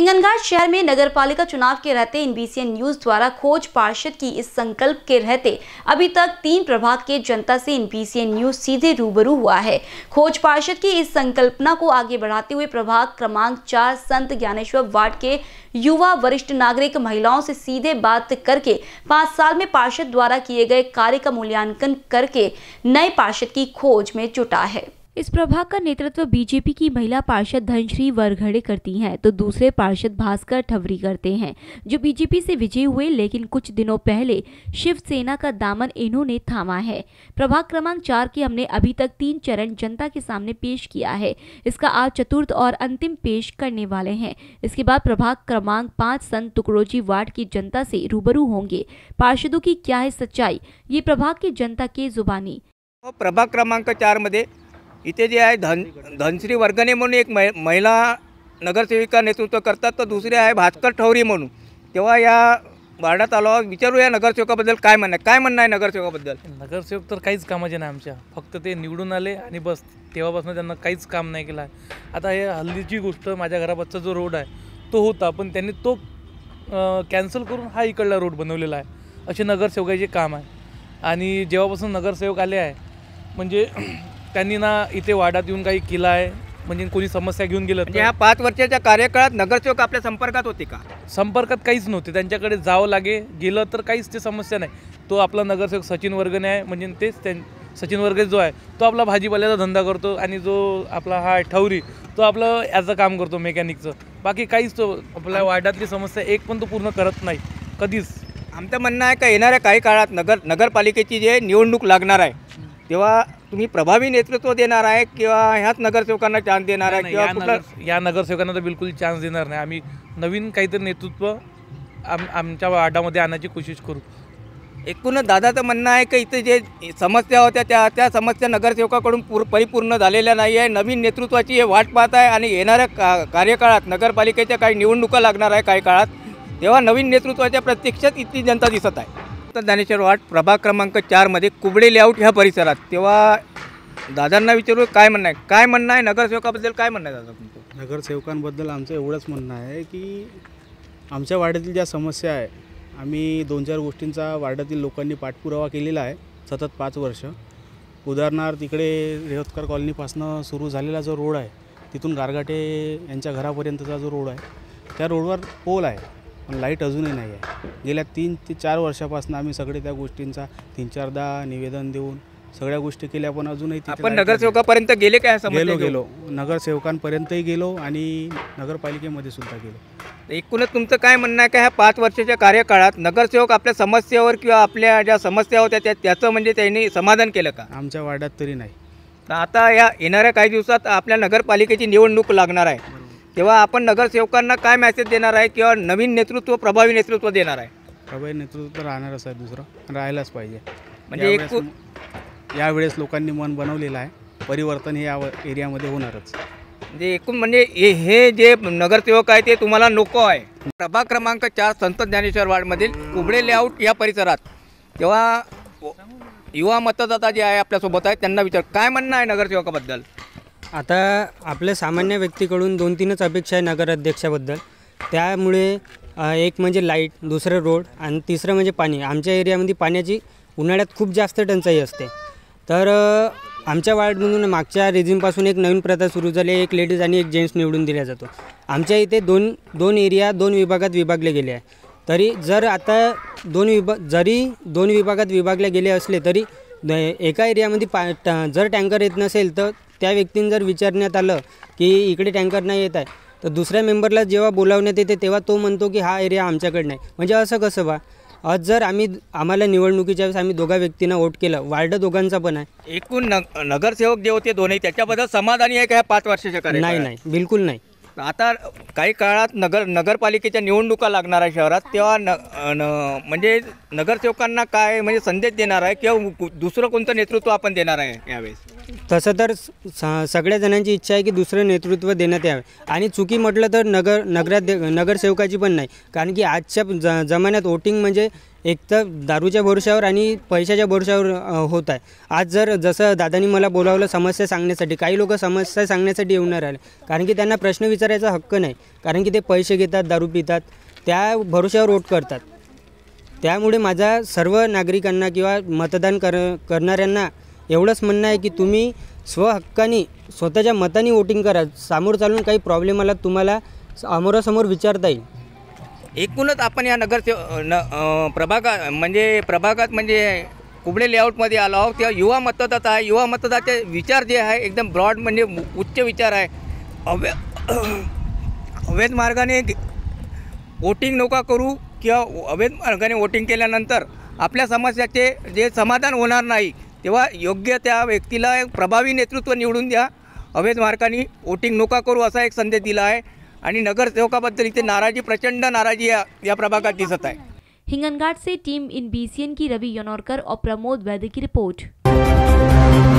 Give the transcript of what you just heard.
हिंगनघाट शहर में नगरपालिका चुनाव के रहते एनबीसीएन न्यूज द्वारा खोज पार्षद की इस संकल्प के रहते अभी तक तीन प्रभाग के जनता से एनबीसीएन न्यूज सीधे रूबरू हुआ है खोज पार्षद की इस संकल्पना को आगे बढ़ाते हुए प्रभाग क्रमांक चार संत ज्ञानेश्वर वार्ड के युवा वरिष्ठ नागरिक महिलाओं से सीधे बात करके पांच साल में पार्षद द्वारा किए गए कार्य का मूल्यांकन करके नए पार्षद की खोज में जुटा है इस प्रभाग का नेतृत्व बीजेपी की महिला पार्षद धनश्री वरघड़े करती हैं तो दूसरे पार्षद भास्कर ठवरी करते हैं जो बीजेपी से विजयी हुए लेकिन कुछ दिनों पहले शिवसेना का दामन इन्होंने थामा है प्रभाग क्रमांक चार के हमने अभी तक तीन चरण जनता के सामने पेश किया है इसका आज चतुर्थ और अंतिम पेश करने वाले हैं इसके बाद प्रभाग क्रमांक पाँच संत टुकड़ोजी वार्ड की जनता से रूबरू होंगे पार्षदों की क्या है सच्चाई ये प्रभाग की जनता के जुबानी प्रभाग क्रमांक मध्य इथे जे आहे धन धनश्री वर्गणे म्हणून एक मै महिला नगरसेविका नेतृत्व करतात तर दुसरे आहे भास्कर ठवरी म्हणून तेव्हा या वार्डा आलो विचारू या नगरसेवकाबद्दल काय म्हणणं आहे काय म्हणणं आहे नगरसेवकाबद्दल नगरसेवक तर काहीच कामाचे नाही आमच्या फक्त ते निवडून आले आणि बस तेव्हापासून त्यांना काहीच काम नाही केलं आहे आता हे हल्लीची गोष्ट माझ्या घरापासचा जो रोड आहे तो होता पण त्यांनी तो कॅन्सल करून हा इकडला रोड बनवलेला आहे असे नगरसेवकाचे काम आहे आणि जेव्हापासून नगरसेवक आले आहे म्हणजे त्यांनी ना इथे वाड्यात येऊन काही केला आहे म्हणजे कोणी समस्या घेऊन गेलं म्हणजे ह्या पाच वर्षाच्या कार्यकाळात नगरसेवक आपल्या संपर्कात होते का संपर्कात काहीच नव्हते त्यांच्याकडे जावं लागे गेलं तर काहीच ते समस्या नाही तो आपला नगरसेवक सचिन वर्गने आहे म्हणजे तेच त्यां सचिन वर्गे जो आहे तो आपला भाजीपाल्याचा धंदा करतो आणि जो आपला हा ठवरी तो आपलं ॲज अ काम करतो मेकॅनिकचं बाकी काहीच तो आपल्या वार्डातली समस्या एक पण तो पूर्ण करत नाही कधीच आमचं म्हणणं आहे का येणाऱ्या काही काळात नगर नगरपालिकेची जे निवडणूक लागणार आहे तेव्हा तुम्ही प्रभावी नेतृत्व देणार आहे किंवा ह्याच नगरसेवकांना चान्स देणार आहे किंवा या नगरसेवकांना तर बिलकुल चान्स देणार नाही आम्ही नवीन काहीतरी नेतृत्व आम आमच्या वार्डामध्ये आणायची कोशिश करू एकूणच दादाचं म्हणणं आहे की इथे जे समस्या होत्या त्या त्या समस्या नगरसेवकाकडून पूर परिपूर्ण झालेल्या नाही आहे नवीन नेतृत्वाची हे वाट पाहत आहे आणि येणाऱ्या का कार्यकाळात नगरपालिकेच्या काही निवडणुका लागणार आहे काही काळात तेव्हा नवीन नेतृत्वाच्या प्रत्यक्षात इथली जनता दिसत आहे ज्ञानेश्वर वाट प्रभाग क्रमांक चारमध्ये कुबडे लेआउट ह्या परिसरात तेव्हा दादांना विचारू काय म्हणणं आहे काय म्हणणं आहे नगरसेवकाबद्दल काय म्हणणं आहे दादा तुमचं नगरसेवकांबद्दल आमचं एवढंच म्हणणं आहे की आमच्या वाड्यातील ज्या समस्या आहे आम्ही दोन चार गोष्टींचा वाड्यातील लोकांनी पाठपुरावा केलेला आहे सतत पाच वर्ष उदाहरणार्थ इकडे रेवतकर कॉलनीपासनं सुरू झालेला जो रोड आहे तिथून गारगाटे यांच्या घरापर्यंतचा जो रोड आहे त्या रोडवर पोल आहे पण लाईट अजूनही नाही आहे गेल्या तीन ते चार वर्षापासून आम्ही सगळे त्या गोष्टींचा तीन चारदा निवेदन देऊन सगळ्या गोष्टी केल्या पण अजूनही आपण नगरसेवकापर्यंत गेले काय नाही. गेलो गेलो नगरसेवकांपर्यंतही गेलो आणि नगरपालिकेमध्ये सुद्धा गेलो एकूणच तुमचं काय म्हणणं आहे का ह्या पाच वर्षाच्या कार्यकाळात नगरसेवक आपल्या समस्येवर किंवा आपल्या ज्या समस्या होत्या त्या त्याचं म्हणजे त्यांनी समाधान केलं का आमच्या वार्डात तरी नाही तर आता या येणाऱ्या काही दिवसात आपल्या नगरपालिकेची निवडणूक लागणार आहे तेव्हा आपण नगरसेवकांना काय मेसेज देणार आहे किंवा नवीन नेतृत्व प्रभावी नेतृत्व देणार आहे प्रभावी नेतृत्व तर राहणारच आहे दुसरं राहायलाच पाहिजे म्हणजे एक यावेळेस लोकांनी मन बनवलेलं आहे परिवर्तन हे या एरियामध्ये होणारच म्हणजे एकूण म्हणजे हे जे नगरसेवक आहे ते तुम्हाला नको आहे प्रभाग क्रमांक चार संत ज्ञानेश्वर वार्डमधील कुबडे लेआउट या परिसरात तेव्हा युवा मतदाता जे आहे आपल्यासोबत आहे त्यांना विचार काय म्हणणं आहे नगरसेवकाबद्दल आता आपल्या सामान्य व्यक्तीकडून दोन तीनच अपेक्षा आहे नगराध्यक्षाबद्दल त्यामुळे एक म्हणजे लाईट दुसरं रोड आणि तिसरं म्हणजे पाणी आमच्या एरियामध्ये पाण्याची उन्हाळ्यात खूप जास्त टंचाई असते तर आमच्या वार्डमधून मागच्या रेझिमपासून एक नवीन प्रथा सुरू झाली एक लेडीज आणि एक जेंट्स निवडून दिला जातो आमच्या इथे दोन दोन एरिया दोन विभागात विभागले गेले आहे तरी जर आता दोन विभा जरी दोन विभागात विभागले गेले असले तरी एका एरियामध्ये पा जर टँकर येत नसेल तर त्या व्यक्तींना जर विचारण्यात आलं की इकडे टँकर नाही येत आहे तर दुसऱ्या मेंबरला जेव्हा बोलावण्यात येते तेव्हा तो म्हणतो की हा एरिया आमच्याकडे नाही म्हणजे असं कसं बा आज जर आम्ही आम्हाला निवडणुकीच्या वेळेस आम्ही दोघा व्यक्तींना वोट केलं वार्ड दोघांचा पण आहे एकूण नग नगरसेवक जे होते दोन्ही त्याच्याबद्दल समाधानी आहे का पाच वर्षाच्या काळात नाही नाही बिलकुल नाही आता काही काळात नगर नगरपालिकेच्या निवडणुका लागणार आहे शहरात तेव्हा न, न म्हणजे नगरसेवकांना काय म्हणजे संदेश देणार आहे किंवा दुसरं कोणतं नेतृत्व आपण देणार आहे यावेळेस तसं तर स सगळ्या जणांची इच्छा आहे की दुसरं नेतृत्व देण्यात यावे आणि चुकी म्हटलं तर नगर नगराध्य नगरसेवकाची पण नाही कारण की आजच्या ज जमान्यात वोटिंग म्हणजे एक तर दारूच्या भरोशावर आणि पैशाच्या भरोशावर होत आहे आज जर जसं दादानी मला बोलावलं समस्या सांगण्यासाठी काही लोक समस्या सांगण्यासाठी येणार आले कारण की त्यांना प्रश्न विचारायचा हक्क नाही कारण की ते पैसे घेतात दारू पितात त्या भरोशावर वोट करतात त्यामुळे माझा सर्व नागरिकांना किंवा मतदान कर करणाऱ्यांना एवढंच म्हणणं आहे की तुम्ही स्वहक्काने स्वतःच्या मताने वोटिंग करा समोर चालून काही प्रॉब्लेम आला तुम्हाला समोरासमोर विचारता येईल एकूणच आपण या नगर न प्रभागात म्हणजे प्रभागात म्हणजे कुबडे लेआउटमध्ये आलो आहोत तेव्हा युवा मतदाता आहे युवा मतदाराचे विचार जे आहे एकदम ब्रॉड म्हणजे उच्च विचार आहे अवै अवैध मार्गाने वोटिंग नका करू किंवा अवैध मार्गाने वोटिंग केल्यानंतर आपल्या समस्याचे जे समाधान होणार नाही तेव्हा योग्य त्या व्यक्तीला एक प्रभावी नेतृत्व निवडून द्या अवैध मार्गाने वोटिंग नोका करू असा एक संदेश दिला आहे आणि नगरसेवकाबद्दल इथे नाराजी प्रचंड नाराजी या या प्रभागात दिसत आहे हिंगणघाट से team in B C N की रवी यनौरकर और प्रमोद वैद्य की रिपोर्ट